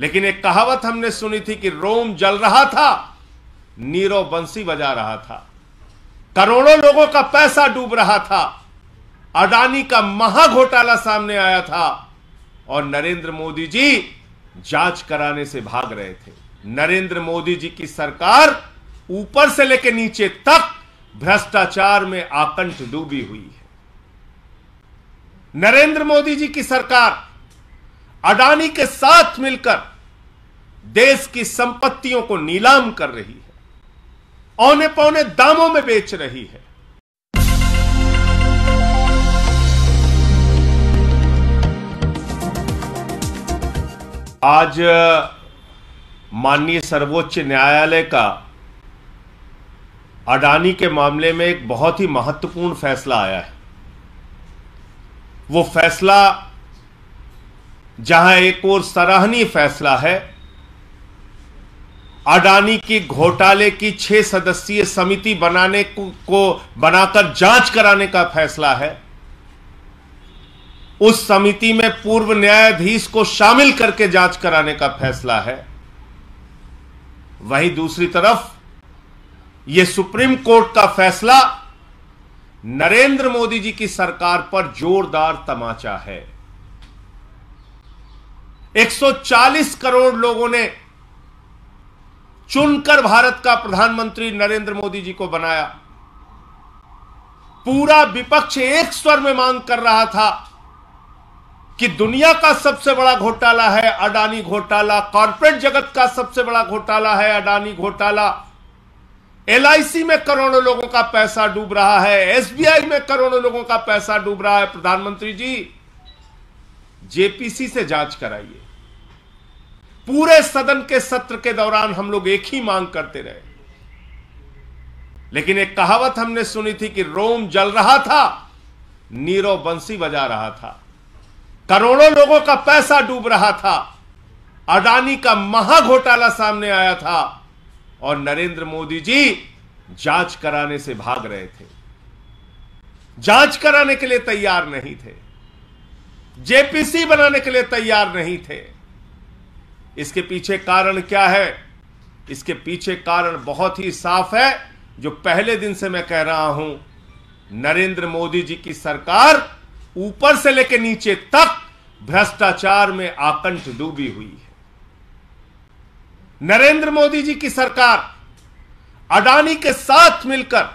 लेकिन एक कहावत हमने सुनी थी कि रोम जल रहा था नीरो बंसी बजा रहा था करोड़ों लोगों का पैसा डूब रहा था अडानी का महा घोटाला सामने आया था और नरेंद्र मोदी जी जांच कराने से भाग रहे थे नरेंद्र मोदी जी की सरकार ऊपर से लेकर नीचे तक भ्रष्टाचार में आकंठ डूबी हुई है नरेंद्र मोदी जी की सरकार अडानी के साथ मिलकर देश की संपत्तियों को नीलाम कर रही है औने पौने दामों में बेच रही है आज माननीय सर्वोच्च न्यायालय का अडानी के मामले में एक बहुत ही महत्वपूर्ण फैसला आया है वो फैसला जहां एक और सराहनीय फैसला है अडानी की घोटाले की छह सदस्यीय समिति बनाने को, को बनाकर जांच कराने का फैसला है उस समिति में पूर्व न्यायाधीश को शामिल करके जांच कराने का फैसला है वहीं दूसरी तरफ यह सुप्रीम कोर्ट का फैसला नरेंद्र मोदी जी की सरकार पर जोरदार तमाचा है 140 करोड़ लोगों ने चुनकर भारत का प्रधानमंत्री नरेंद्र मोदी जी को बनाया पूरा विपक्ष एक स्वर में मांग कर रहा था कि दुनिया का सबसे बड़ा घोटाला है अडानी घोटाला कॉरपोरेट जगत का सबसे बड़ा घोटाला है अडानी घोटाला एलआईसी में करोड़ों लोगों का पैसा डूब रहा है एसबीआई में करोड़ों लोगों का पैसा डूब रहा है प्रधानमंत्री जी जेपीसी से जांच कराइए पूरे सदन के सत्र के दौरान हम लोग एक ही मांग करते रहे लेकिन एक कहावत हमने सुनी थी कि रोम जल रहा था नीरव बंसी बजा रहा था करोड़ों लोगों का पैसा डूब रहा था अडानी का महा घोटाला सामने आया था और नरेंद्र मोदी जी जांच कराने से भाग रहे थे जांच कराने के लिए तैयार नहीं थे जेपीसी बनाने के लिए तैयार नहीं थे इसके पीछे कारण क्या है इसके पीछे कारण बहुत ही साफ है जो पहले दिन से मैं कह रहा हूं नरेंद्र मोदी जी की सरकार ऊपर से लेकर नीचे तक भ्रष्टाचार में आकंठ डूबी हुई है नरेंद्र मोदी जी की सरकार अडानी के साथ मिलकर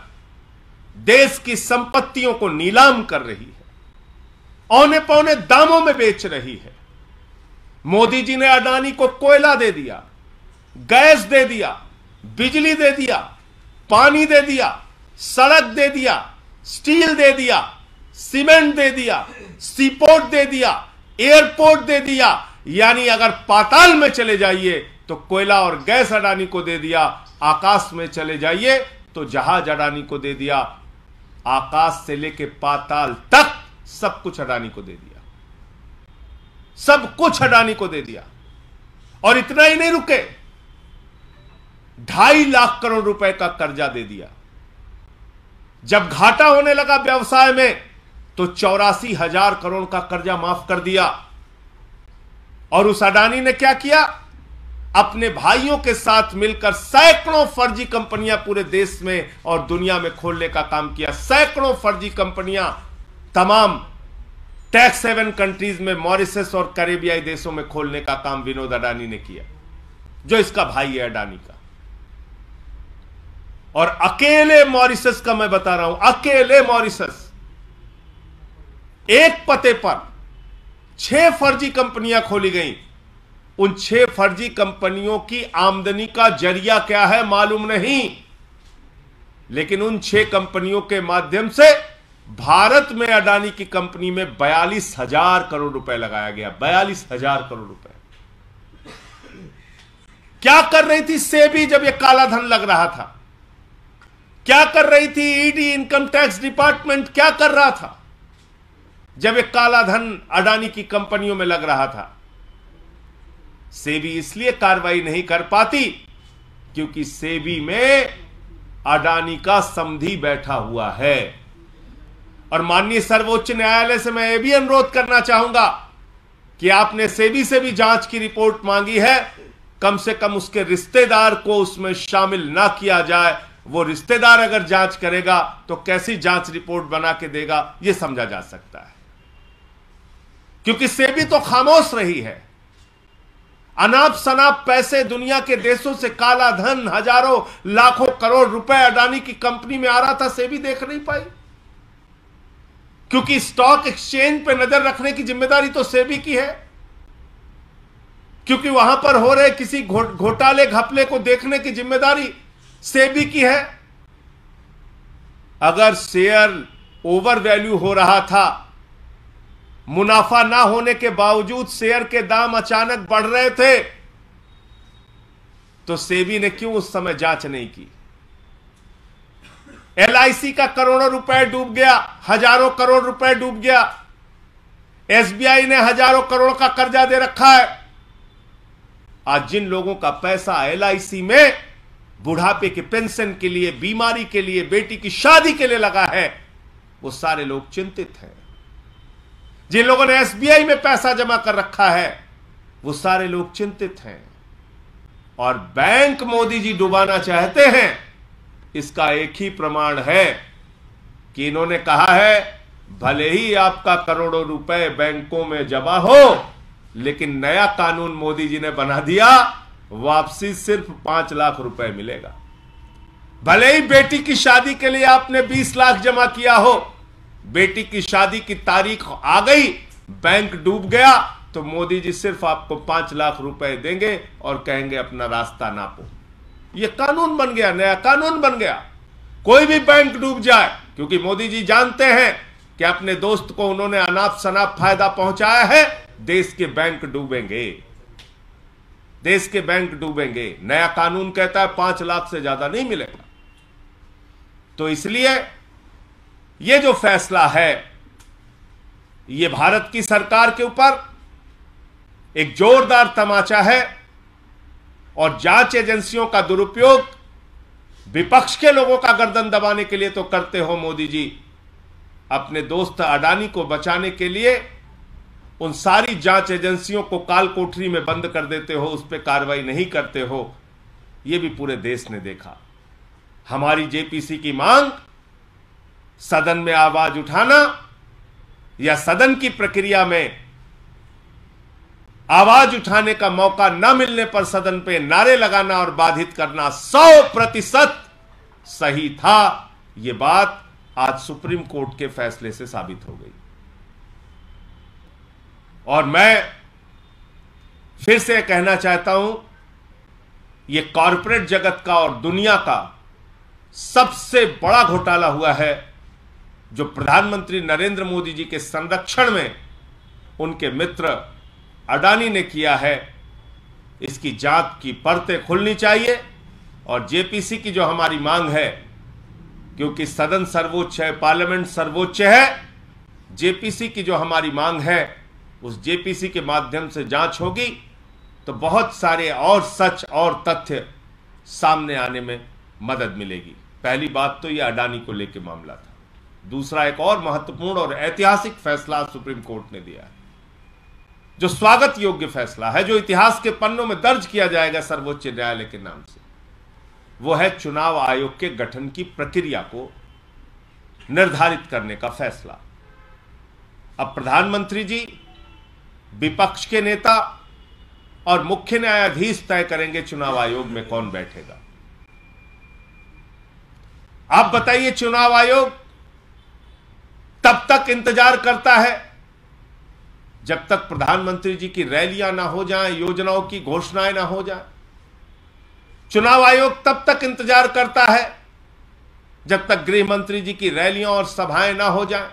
देश की संपत्तियों को नीलाम कर रही है औने पौने दामों में बेच रही है मोदी जी ने अडानी को कोयला दे दिया गैस दे दिया बिजली दे दिया पानी दे दिया सड़क दे दिया स्टील दे दिया सीमेंट दे दिया सीपोर्ट दे दिया एयरपोर्ट दे दिया यानी अगर पाताल में चले जाइए तो कोयला और गैस अडानी को दे दिया आकाश में चले जाइए तो जहाज अडानी को दे दिया आकाश से लेके पाताल तक सब कुछ अडानी को दे दिया सब कुछ अडानी को दे दिया और इतना ही नहीं रुके ढाई लाख करोड़ रुपए का कर्जा दे दिया जब घाटा होने लगा व्यवसाय में तो चौरासी हजार करोड़ का कर्जा माफ कर दिया और उस अडानी ने क्या किया अपने भाइयों के साथ मिलकर सैकड़ों फर्जी कंपनियां पूरे देश में और दुनिया में खोलने का काम किया सैकड़ों फर्जी कंपनियां तमाम टैक्स सेवन कंट्रीज में मॉरिसस और करेबियाई देशों में खोलने का काम विनोद अडानी ने किया जो इसका भाई है अडानी का और अकेले मॉरिसस का मैं बता रहा हूं अकेले मॉरिसस एक पते पर छह फर्जी कंपनियां खोली गई उन छह फर्जी कंपनियों की आमदनी का जरिया क्या है मालूम नहीं लेकिन उन छह कंपनियों के माध्यम से भारत में अडानी की कंपनी में बयालीस हजार करोड़ रुपए लगाया गया बयालीस हजार करोड़ रुपए क्या कर रही थी सेबी जब यह काला धन लग रहा था क्या कर रही थी ईडी इनकम टैक्स डिपार्टमेंट क्या कर रहा था जब एक काला धन अडानी की कंपनियों में लग रहा था सेबी इसलिए कार्रवाई नहीं कर पाती क्योंकि सेबी में अडानी का समधि बैठा हुआ है और माननीय सर्वोच्च न्यायालय से मैं ये भी अनुरोध करना चाहूंगा कि आपने सेबी से भी जांच की रिपोर्ट मांगी है कम से कम उसके रिश्तेदार को उसमें शामिल ना किया जाए वो रिश्तेदार अगर जांच करेगा तो कैसी जांच रिपोर्ट बना के देगा यह समझा जा सकता है क्योंकि सेबी तो खामोश रही है अनाप शनाप पैसे दुनिया के देशों से काला धन हजारों लाखों करोड़ रुपए अडानी की कंपनी में आ रहा था सेबी देख नहीं पाई क्योंकि स्टॉक एक्सचेंज पर नजर रखने की जिम्मेदारी तो सेबी की है क्योंकि वहां पर हो रहे किसी घोटाले घपले को देखने की जिम्मेदारी सेबी की है अगर शेयर ओवर वैल्यू हो रहा था मुनाफा ना होने के बावजूद शेयर के दाम अचानक बढ़ रहे थे तो सेबी ने क्यों उस समय जांच नहीं की एलआईसी का करोड़ों रुपए डूब गया हजारों करोड़ रुपए डूब गया एसबीआई ने हजारों करोड़ का कर्जा दे रखा है आज जिन लोगों का पैसा एलआईसी में बुढ़ापे के पेंशन के लिए बीमारी के लिए बेटी की शादी के लिए लगा है वो सारे लोग चिंतित हैं जिन लोगों ने एसबीआई में पैसा जमा कर रखा है वो सारे लोग चिंतित हैं और बैंक मोदी जी डुबाना चाहते हैं इसका एक ही प्रमाण है कि इन्होंने कहा है भले ही आपका करोड़ों रुपए बैंकों में जमा हो लेकिन नया कानून मोदी जी ने बना दिया वापसी सिर्फ पांच लाख रुपए मिलेगा भले ही बेटी की शादी के लिए आपने बीस लाख जमा किया हो बेटी की शादी की तारीख आ गई बैंक डूब गया तो मोदी जी सिर्फ आपको पांच लाख रुपए देंगे और कहेंगे अपना रास्ता नापो ये कानून बन गया नया कानून बन गया कोई भी बैंक डूब जाए क्योंकि मोदी जी जानते हैं कि अपने दोस्त को उन्होंने अनाप शनाप फायदा पहुंचाया है देश के बैंक डूबेंगे देश के बैंक डूबेंगे नया कानून कहता है पांच लाख से ज्यादा नहीं मिलेगा तो इसलिए यह जो फैसला है यह भारत की सरकार के ऊपर एक जोरदार तमाचा है और जांच एजेंसियों का दुरुपयोग विपक्ष के लोगों का गर्दन दबाने के लिए तो करते हो मोदी जी अपने दोस्त अडानी को बचाने के लिए उन सारी जांच एजेंसियों को काल कोठरी में बंद कर देते हो उस पर कार्रवाई नहीं करते हो यह भी पूरे देश ने देखा हमारी जेपीसी की मांग सदन में आवाज उठाना या सदन की प्रक्रिया में आवाज उठाने का मौका न मिलने पर सदन पे नारे लगाना और बाधित करना सौ प्रतिशत सही था यह बात आज सुप्रीम कोर्ट के फैसले से साबित हो गई और मैं फिर से कहना चाहता हूं यह कॉरपोरेट जगत का और दुनिया का सबसे बड़ा घोटाला हुआ है जो प्रधानमंत्री नरेंद्र मोदी जी के संरक्षण में उनके मित्र अडानी ने किया है इसकी जांच की परतें खुलनी चाहिए और जेपीसी की जो हमारी मांग है क्योंकि सदन सर्वोच्च है पार्लियामेंट सर्वोच्च है जेपीसी की जो हमारी मांग है उस जेपीसी के माध्यम से जांच होगी तो बहुत सारे और सच और तथ्य सामने आने में मदद मिलेगी पहली बात तो यह अडानी को लेकर मामला था दूसरा एक और महत्वपूर्ण और ऐतिहासिक फैसला सुप्रीम कोर्ट ने दिया है जो स्वागत योग्य फैसला है जो इतिहास के पन्नों में दर्ज किया जाएगा सर्वोच्च न्यायालय के नाम से वो है चुनाव आयोग के गठन की प्रक्रिया को निर्धारित करने का फैसला अब प्रधानमंत्री जी विपक्ष के नेता और मुख्य न्यायाधीश तय करेंगे चुनाव आयोग में कौन बैठेगा आप बताइए चुनाव आयोग तब तक इंतजार करता है जब तक प्रधानमंत्री जी की रैलियां ना हो जाए योजनाओं की घोषणाएं ना हो जाए चुनाव आयोग तब तक इंतजार करता है जब तक गृह मंत्री जी की रैलियां और सभाएं ना हो जाए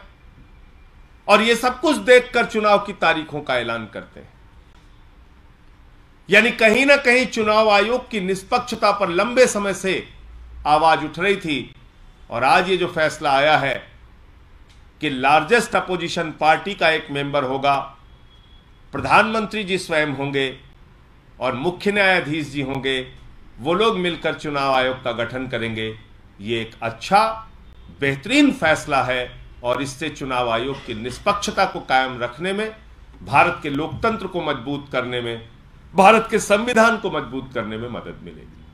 और ये सब कुछ देखकर चुनाव की तारीखों का ऐलान करते हैं यानी कहीं ना कहीं चुनाव आयोग की निष्पक्षता पर लंबे समय से आवाज उठ रही थी और आज ये जो फैसला आया है कि लार्जेस्ट अपोजिशन पार्टी का एक मेंबर होगा प्रधानमंत्री जी स्वयं होंगे और मुख्य न्यायाधीश जी होंगे वो लोग मिलकर चुनाव आयोग का गठन करेंगे ये एक अच्छा बेहतरीन फैसला है और इससे चुनाव आयोग की निष्पक्षता को कायम रखने में भारत के लोकतंत्र को मजबूत करने में भारत के संविधान को मजबूत करने में मदद मिलेगी